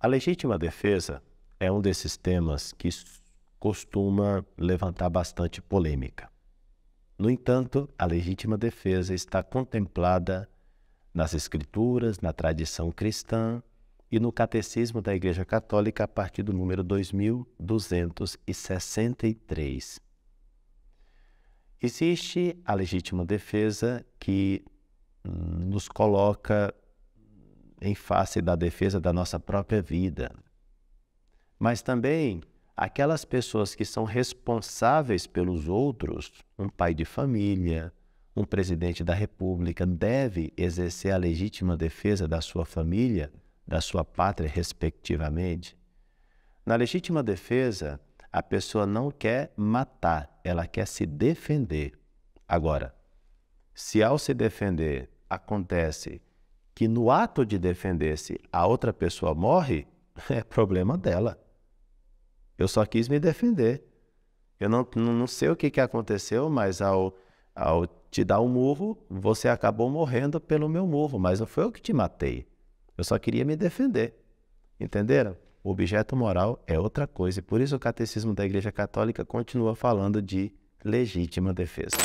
A legítima defesa é um desses temas que costuma levantar bastante polêmica. No entanto, a legítima defesa está contemplada nas Escrituras, na tradição cristã e no Catecismo da Igreja Católica a partir do número 2263. Existe a legítima defesa que nos coloca em face da defesa da nossa própria vida, mas também aquelas pessoas que são responsáveis pelos outros, um pai de família, um presidente da república deve exercer a legítima defesa da sua família, da sua pátria, respectivamente. Na legítima defesa, a pessoa não quer matar, ela quer se defender. Agora, se ao se defender acontece que no ato de defender-se a outra pessoa morre, é problema dela. Eu só quis me defender. Eu não, não sei o que, que aconteceu, mas ao, ao te dar um murro, você acabou morrendo pelo meu murro, mas não foi eu que te matei. Eu só queria me defender. Entenderam? O objeto moral é outra coisa, e por isso o catecismo da Igreja Católica continua falando de legítima defesa.